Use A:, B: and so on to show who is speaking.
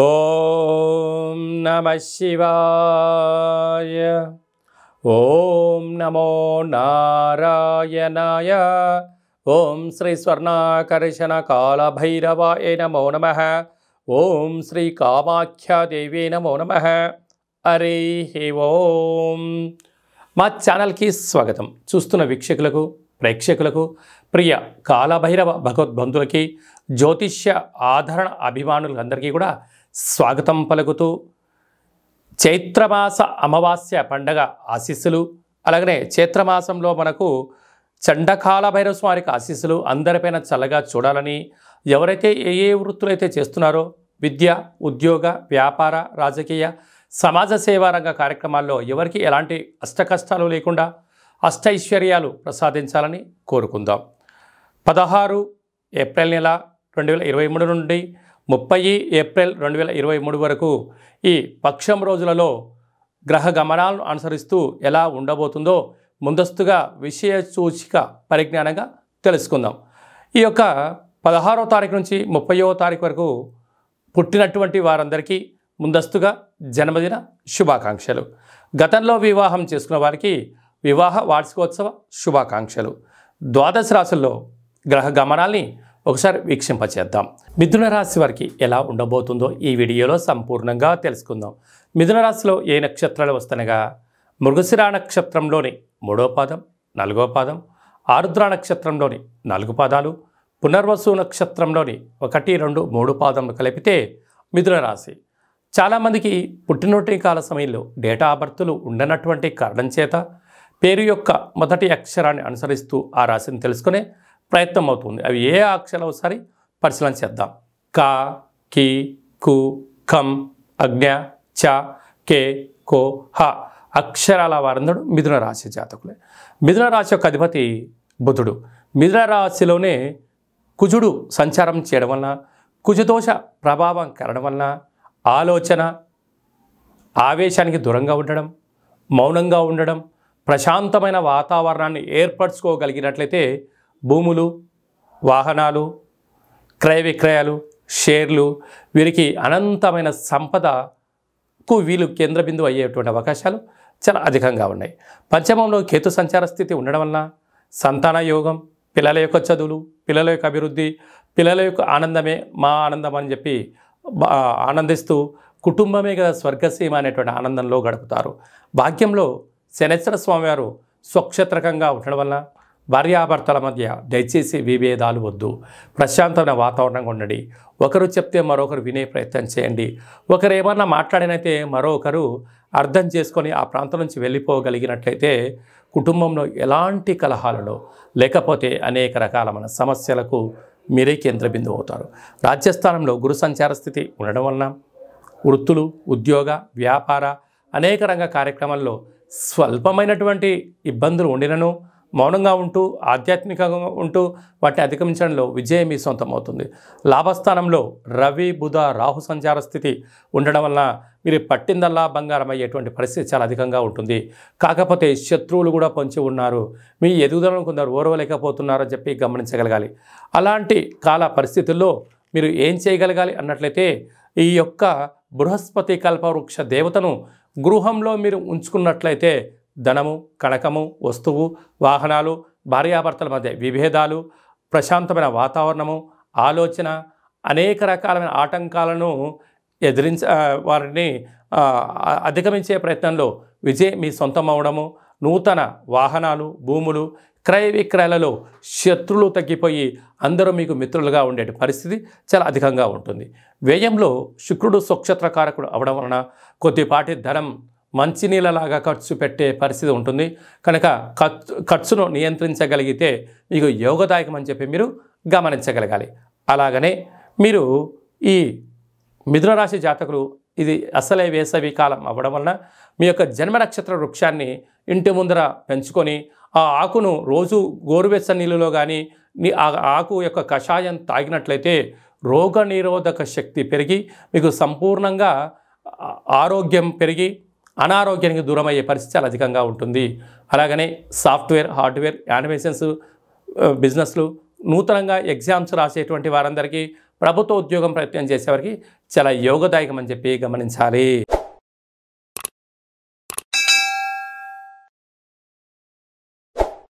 A: ఓం నమ శివాయ ఓం నమో నారాయణాయ ఓం శ్రీ స్వర్ణాకర్షణ కాళభైరవాయ నమో నమ ఓం శ్రీ కామాఖ్యాదేవి నమో నమ హరి ఓం మా ఛానల్కి స్వాగతం చూస్తున్న వీక్షకులకు ప్రేక్షకులకు ప్రియ కాలభైరవ భగవద్బంధులకి జ్యోతిష్య ఆదరణ అభిమానులందరికీ కూడా స్వాగతం పలుకుతూ చైత్రమాస అమావాస్య పండగ ఆశీస్సులు అలాగనే చైత్రమాసంలో మనకు చండకాల భైరవ స్వారికి ఆశీస్సులు అందరిపైన చల్లగా చూడాలని ఎవరైతే ఏ ఏ వృత్తులైతే చేస్తున్నారో విద్య ఉద్యోగ వ్యాపార రాజకీయ సమాజ సేవా రంగ కార్యక్రమాల్లో ఎవరికి ఎలాంటి అష్టకష్టాలు లేకుండా అష్టైశ్వర్యాలు ప్రసాదించాలని కోరుకుందాం పదహారు ఏప్రిల్ నెల రెండు వేల ఇరవై మూడు నుండి ముప్పై ఏప్రిల్ రెండు వేల ఇరవై మూడు వరకు ఈ పక్షం రోజులలో గ్రహ గమనాలను అనుసరిస్తూ ఎలా ఉండబోతుందో ముందస్తుగా విషయ సూచిక పరిజ్ఞానంగా తెలుసుకుందాం ఈ యొక్క పదహారో తారీఖు నుంచి ముప్పైవ తారీఖు వరకు పుట్టినటువంటి వారందరికీ ముందస్తుగా జన్మదిన శుభాకాంక్షలు గతంలో వివాహం చేసుకున్న వారికి వివాహ వార్షికోత్సవ శుభాకాంక్షలు ద్వాదశ రాశుల్లో గ్రహ గమనాల్ని ఒకసారి వీక్షింపచేద్దాం మిథున రాశి వారికి ఎలా ఉండబోతుందో ఈ వీడియోలో సంపూర్ణంగా తెలుసుకుందాం మిథున రాశిలో ఏ నక్షత్రాలు వస్తనగా మృగశిరా నక్షత్రంలోని మూడో పాదం నాలుగో పాదం ఆరుద్ర నక్షత్రంలోని నాలుగు పాదాలు పునర్వసు నక్షత్రంలోని ఒకటి రెండు మూడు పాదములు కలిపితే మిథున రాశి చాలామందికి పుట్టినోటి కాల సమయంలో డేటా బర్తులు ఉండనటువంటి కారణం చేత పేరు యొక్క మొదటి అక్షరాన్ని అనుసరిస్తూ ఆ రాశిని తెలుసుకునే ప్రయత్నం అవుతుంది అవి ఏ అక్షరాలు ఒకసారి పరిశీలన చేద్దాం కా కి కు కం అజ్ఞ చ కే కో హ అక్షరాల వారందరూ మిథున రాశి జాతకులే మిథున రాశి యొక్క అధిపతి బుధుడు మిథున రాశిలోనే కుజుడు సంచారం చేయడం వలన కుజదోష ప్రభావం కలడం వలన ఆలోచన ఆవేశానికి దూరంగా ఉండడం మౌనంగా ఉండడం ప్రశాంతమైన వాతావరణాన్ని ఏర్పరచుకోగలిగినట్లయితే భూములు వాహనాలు క్రయ విక్రయాలు షేర్లు వీరికి అనంతమైన సంపదకు వీళ్ళు బిందువు అయ్యేటువంటి అవకాశాలు చాలా అధికంగా ఉన్నాయి పంచమంలో కేతు సంచార స్థితి ఉండడం వలన సంతాన యోగం పిల్లల యొక్క చదువులు పిల్లల యొక్క అభివృద్ధి పిల్లల యొక్క ఆనందమే మా ఆనందం అని చెప్పి ఆనందిస్తూ కుటుంబమే కదా స్వర్గసీమ అనేటువంటి ఆనందంలో గడుపుతారు భాగ్యంలో శనేశ్వర స్వామివారు స్వక్షత్రకంగా ఉండడం వల్ల భార్యాభర్తల మధ్య దయచేసి విభేదాలు వద్దు ప్రశాంతమైన వాతావరణంగా ఉండండి ఒకరు చెప్తే మరొకరు వినే ప్రయత్నం చేయండి ఒకరు ఏమన్నా మాట్లాడినైతే మరొకరు అర్థం చేసుకొని ఆ ప్రాంతం నుంచి వెళ్ళిపోగలిగినట్లయితే కుటుంబంలో ఎలాంటి కలహాలలో లేకపోతే అనేక రకాల మన సమస్యలకు మీరే కేంద్ర బిందువు అవుతారు రాజ్యస్థానంలో గురు సంచార స్థితి ఉండడం వలన వృత్తులు ఉద్యోగ వ్యాపార అనేక రంగ కార్యక్రమాల్లో స్వల్పమైనటువంటి ఇబ్బందులు ఉండినను మౌనంగా ఉంటూ ఆధ్యాత్మికంగా ఉంటూ వాటిని అధిగమించడంలో విజయం మీ సొంతమవుతుంది లాభస్థానంలో రవి బుధ రాహు సంచార స్థితి ఉండడం వలన మీరు పట్టిందల్లా బంగారం అయ్యేటువంటి పరిస్థితి చాలా అధికంగా ఉంటుంది కాకపోతే శత్రువులు కూడా పొంచి ఉన్నారు మీ ఎదుగుదలను కొందరు ఓర్వలేకపోతున్నారని చెప్పి గమనించగలగాలి అలాంటి కాల పరిస్థితుల్లో మీరు ఏం చేయగలగాలి అన్నట్లయితే ఈ యొక్క బృహస్పతి కల్పవృక్ష దేవతను గృహంలో మీరు ఉంచుకున్నట్లయితే ధనము కణకము వస్తువు వాహనాలు భార్యాభర్తల మధ్య విభేదాలు ప్రశాంతమైన వాతావరణము ఆలోచన అనేక రకాలైన ఆటంకాలను ఎదిరించ వారిని అధిగమించే ప్రయత్నంలో విజయ్ మీ సొంతం అవడము నూతన వాహనాలు భూములు క్రయ విక్రయాలలో శత్రులు తగ్గిపోయి అందరూ మీకు మిత్రులుగా ఉండే పరిస్థితి చాలా అధికంగా ఉంటుంది వ్యయంలో శుక్రుడు స్వక్షత్రకారకుడు అవడం వలన కొద్దిపాటి ధనం మంచినీళ్ళలాగా ఖర్చు పెట్టే పరిస్థితి ఉంటుంది కనుక ఖర్చును నియంత్రించగలిగితే మీకు యోగదాయకం అని చెప్పి మీరు గమనించగలగాలి అలాగనే మీరు ఈ మిథున రాశి జాతకులు ఇది అసలే వేసవి కాలం అవ్వడం వలన మీ యొక్క జన్మ నక్షత్ర వృక్షాన్ని ఇంటి ముందర పెంచుకొని ఆ ఆకును రోజు గోరువెచ్చ నీళ్ళలో కానీ ఆ ఆకు యొక్క కషాయం తాగినట్లయితే రోగ శక్తి పెరిగి మీకు సంపూర్ణంగా ఆరోగ్యం పెరిగి అనారోగ్యానికి దూరమయ్యే పరిస్థితి చాలా అధికంగా ఉంటుంది అలాగనే సాఫ్ట్వేర్ హార్డ్వేర్ యానిమేషన్స్ బిజినెస్లు నూతనంగా ఎగ్జామ్స్ రాసేటువంటి వారందరికీ ప్రభుత్వ ఉద్యోగం ప్రయత్నం చేసేవారికి చాలా యోగదాయకం అని చెప్పి గమనించాలి